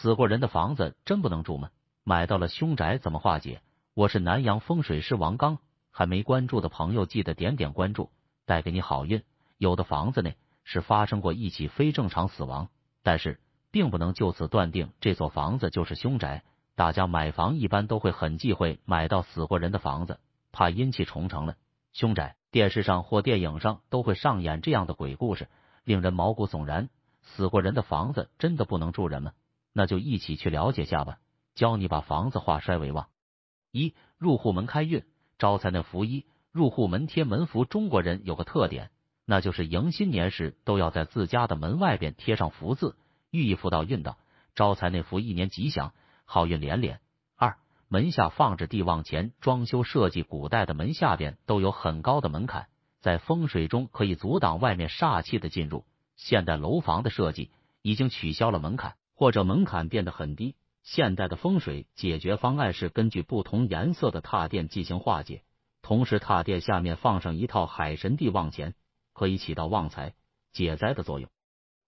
死过人的房子真不能住吗？买到了凶宅怎么化解？我是南阳风水师王刚，还没关注的朋友记得点点关注，带给你好运。有的房子内是发生过一起非正常死亡，但是并不能就此断定这座房子就是凶宅。大家买房一般都会很忌讳买到死过人的房子，怕阴气重成了凶宅。电视上或电影上都会上演这样的鬼故事，令人毛骨悚然。死过人的房子真的不能住人吗？那就一起去了解下吧，教你把房子化衰为旺。一、入户门开运招财那福一入户门贴门福。中国人有个特点，那就是迎新年时都要在自家的门外边贴上福字，寓意福到运到，招财那福一年吉祥，好运连连。二、门下放置地旺钱。装修设计，古代的门下边都有很高的门槛，在风水中可以阻挡外面煞气的进入。现代楼房的设计已经取消了门槛。或者门槛变得很低。现代的风水解决方案是根据不同颜色的踏垫进行化解，同时踏垫下面放上一套海神地旺钱，可以起到旺财解灾的作用。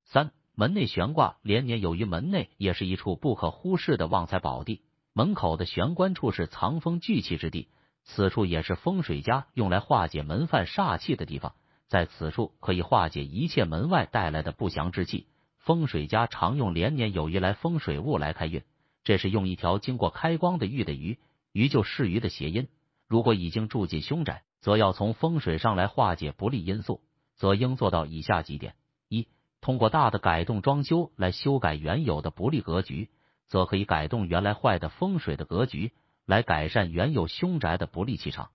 三门内悬挂连年有余，门内也是一处不可忽视的旺财宝地。门口的玄关处是藏风聚气之地，此处也是风水家用来化解门犯煞气的地方，在此处可以化解一切门外带来的不祥之气。风水家常用连年有余来风水物来开运，这是用一条经过开光的玉的鱼，鱼就是鱼的谐音。如果已经住进凶宅，则要从风水上来化解不利因素，则应做到以下几点：一、通过大的改动装修来修改原有的不利格局，则可以改动原来坏的风水的格局，来改善原有凶宅的不利气场；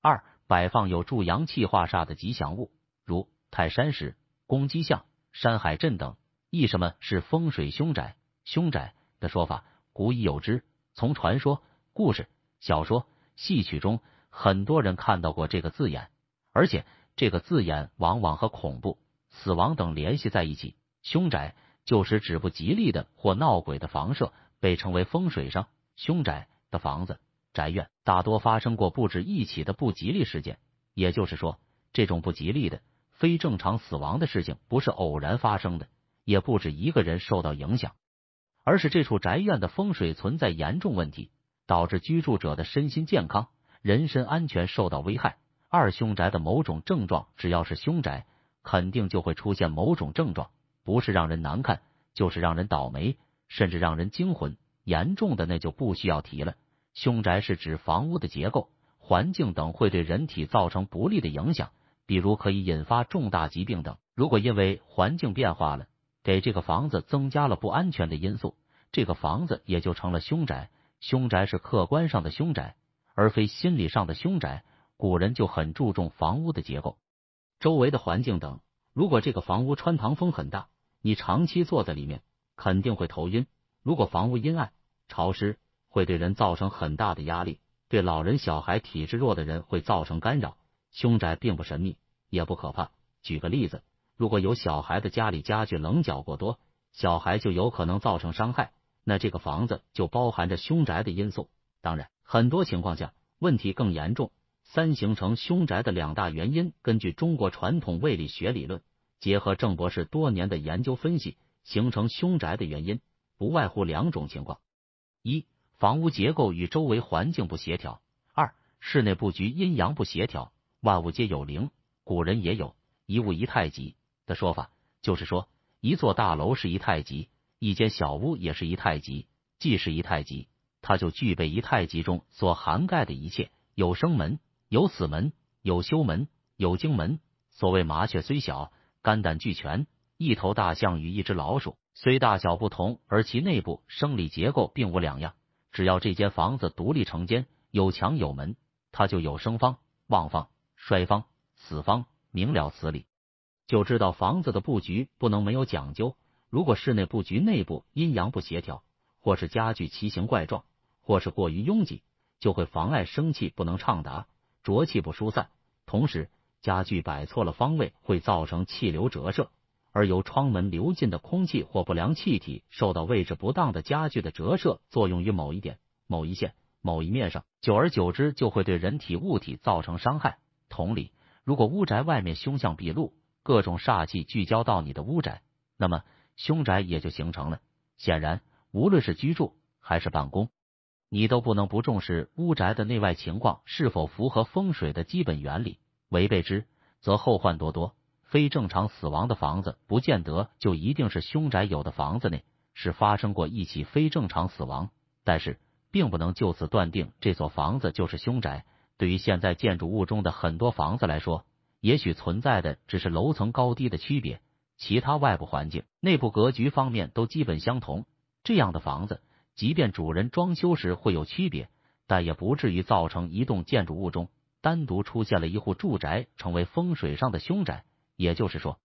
二、摆放有助阳气化煞的吉祥物，如泰山石、公鸡像、山海镇等。意什么是风水凶宅？凶宅的说法古已有之，从传说、故事、小说、戏曲中，很多人看到过这个字眼，而且这个字眼往往和恐怖、死亡等联系在一起。凶宅就是指不吉利的或闹鬼的房舍，被称为风水上凶宅的房子、宅院，大多发生过不止一起的不吉利事件。也就是说，这种不吉利的、非正常死亡的事情不是偶然发生的。也不止一个人受到影响，而是这处宅院的风水存在严重问题，导致居住者的身心健康、人身安全受到危害。二凶宅的某种症状，只要是凶宅，肯定就会出现某种症状，不是让人难看，就是让人倒霉，甚至让人惊魂。严重的那就不需要提了。凶宅是指房屋的结构、环境等会对人体造成不利的影响，比如可以引发重大疾病等。如果因为环境变化了，给这个房子增加了不安全的因素，这个房子也就成了凶宅。凶宅是客观上的凶宅，而非心理上的凶宅。古人就很注重房屋的结构、周围的环境等。如果这个房屋穿堂风很大，你长期坐在里面肯定会头晕；如果房屋阴暗潮湿，会对人造成很大的压力，对老人、小孩、体质弱的人会造成干扰。凶宅并不神秘，也不可怕。举个例子。如果有小孩的家里家具棱角过多，小孩就有可能造成伤害，那这个房子就包含着凶宅的因素。当然，很多情况下问题更严重。三形成凶宅的两大原因，根据中国传统胃理学理论，结合郑博士多年的研究分析，形成凶宅的原因不外乎两种情况：一、房屋结构与周围环境不协调；二、室内布局阴阳不协调。万物皆有灵，古人也有一物一太极。的说法就是说，一座大楼是一太极，一间小屋也是一太极，既是一太极，它就具备一太极中所涵盖的一切，有生门，有死门，有修门，有经门。所谓麻雀虽小，肝胆俱全。一头大象与一只老鼠虽大小不同，而其内部生理结构并无两样。只要这间房子独立成间，有墙有门，它就有生方、旺方、衰方、死方。明了此理。就知道房子的布局不能没有讲究。如果室内布局内部阴阳不协调，或是家具奇形怪状，或是过于拥挤，就会妨碍生气不能畅达，浊气不疏散。同时，家具摆错了方位，会造成气流折射，而由窗门流进的空气或不良气体，受到位置不当的家具的折射作用于某一点、某一线、某一面上，久而久之就会对人体、物体造成伤害。同理，如果屋宅外面凶相毕露。各种煞气聚焦到你的屋宅，那么凶宅也就形成了。显然，无论是居住还是办公，你都不能不重视屋宅的内外情况是否符合风水的基本原理。违背之，则后患多多。非正常死亡的房子，不见得就一定是凶宅。有的房子内是发生过一起非正常死亡，但是并不能就此断定这座房子就是凶宅。对于现在建筑物中的很多房子来说。也许存在的只是楼层高低的区别，其他外部环境、内部格局方面都基本相同。这样的房子，即便主人装修时会有区别，但也不至于造成一栋建筑物中单独出现了一户住宅成为风水上的凶宅。也就是说，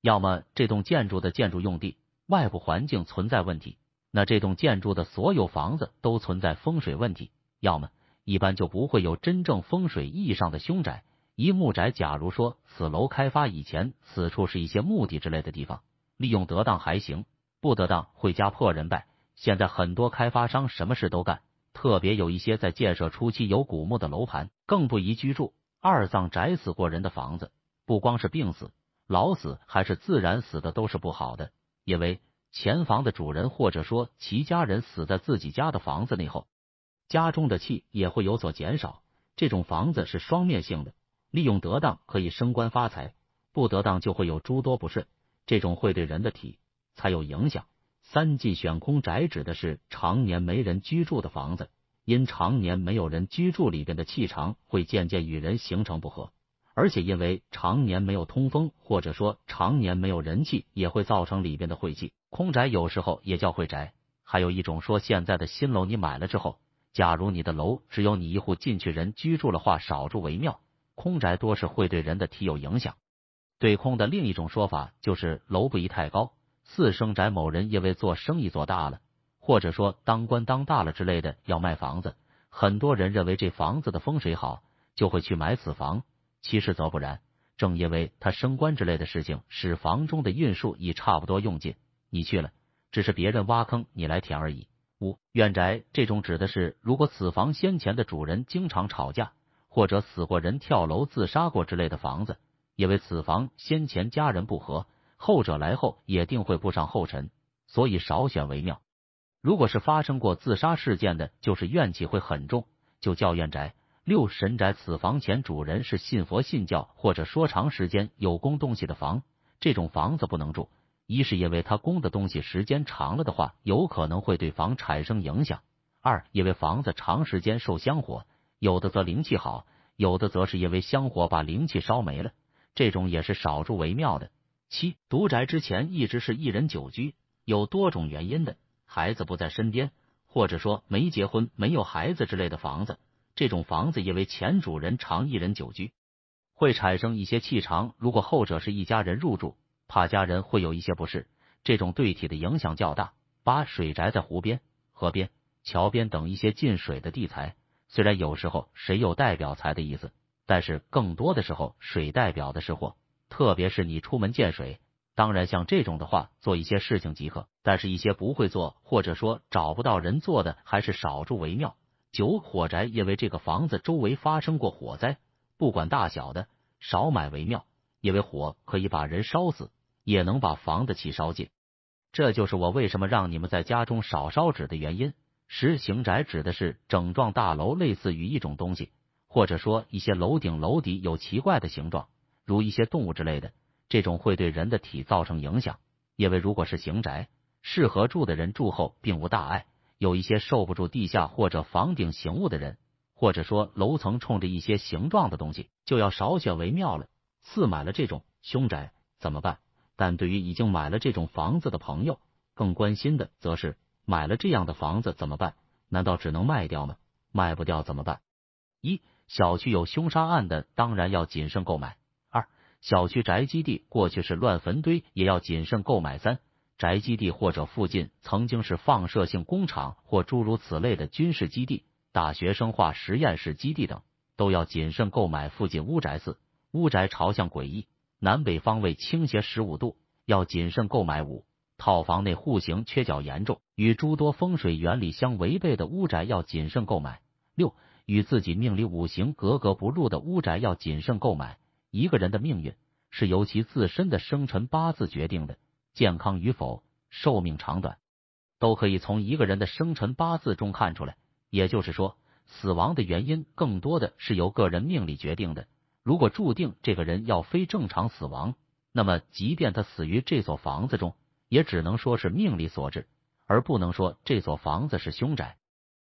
要么这栋建筑的建筑用地外部环境存在问题，那这栋建筑的所有房子都存在风水问题；要么一般就不会有真正风水意义上的凶宅。一木宅，假如说此楼开发以前，此处是一些墓地之类的地方，利用得当还行，不得当会家破人败。现在很多开发商什么事都干，特别有一些在建设初期有古墓的楼盘，更不宜居住。二葬宅死过人的房子，不光是病死、老死，还是自然死的，都是不好的。因为前房的主人或者说其家人死在自己家的房子内后，家中的气也会有所减少。这种房子是双面性的。利用得当可以升官发财，不得当就会有诸多不顺，这种会对人的体才有影响。三忌选空宅指的是常年没人居住的房子，因常年没有人居住，里边的气场会渐渐与人形成不合，而且因为常年没有通风或者说常年没有人气，也会造成里边的晦气。空宅有时候也叫晦宅，还有一种说，现在的新楼你买了之后，假如你的楼只有你一户进去人居住的话，少住为妙。空宅多是会对人的体有影响。对空的另一种说法就是楼不宜太高。四升宅某人因为做生意做大了，或者说当官当大了之类的，要卖房子。很多人认为这房子的风水好，就会去买此房。其实则不然，正因为他升官之类的事情，使房中的运数已差不多用尽。你去了，只是别人挖坑你来填而已。五院宅这种指的是，如果此房先前的主人经常吵架。或者死过人、跳楼自杀过之类的房子，因为此房先前家人不和，后者来后也定会步上后尘，所以少选为妙。如果是发生过自杀事件的，就是怨气会很重，就叫怨宅。六神宅，此房前主人是信佛信教，或者说长时间有供东西的房，这种房子不能住。一是因为他供的东西时间长了的话，有可能会对房产生影响；二因为房子长时间受香火。有的则灵气好，有的则是因为香火把灵气烧没了，这种也是少数为妙的。七独宅之前一直是一人久居，有多种原因的，孩子不在身边，或者说没结婚、没有孩子之类的房子，这种房子因为前主人常一人久居，会产生一些气场。如果后者是一家人入住，怕家人会有一些不适，这种对体的影响较大。八水宅在湖边、河边、桥边等一些进水的地材。虽然有时候水有代表财的意思，但是更多的时候水代表的是火，特别是你出门见水。当然，像这种的话，做一些事情即可；但是，一些不会做或者说找不到人做的，还是少住为妙。九火宅，因为这个房子周围发生过火灾，不管大小的，少买为妙，因为火可以把人烧死，也能把房子气烧尽。这就是我为什么让你们在家中少烧纸的原因。十形宅指的是整幢大楼类似于一种东西，或者说一些楼顶楼底有奇怪的形状，如一些动物之类的，这种会对人的体造成影响。因为如果是形宅，适合住的人住后并无大碍；有一些受不住地下或者房顶形物的人，或者说楼层冲着一些形状的东西，就要少选为妙了。四买了这种凶宅怎么办？但对于已经买了这种房子的朋友，更关心的则是。买了这样的房子怎么办？难道只能卖掉吗？卖不掉怎么办？一、小区有凶杀案的，当然要谨慎购买；二、小区宅基地过去是乱坟堆，也要谨慎购买；三、宅基地或者附近曾经是放射性工厂或诸如此类的军事基地、大学生化实验室基地等，都要谨慎购买；附近屋宅四、屋宅朝向诡异，南北方位倾斜十五度，要谨慎购买；五。套房内户型缺角严重，与诸多风水原理相违背的屋宅要谨慎购买。六，与自己命理五行格格不入的屋宅要谨慎购买。一个人的命运是由其自身的生辰八字决定的，健康与否、寿命长短，都可以从一个人的生辰八字中看出来。也就是说，死亡的原因更多的是由个人命理决定的。如果注定这个人要非正常死亡，那么即便他死于这所房子中。也只能说是命里所致，而不能说这座房子是凶宅。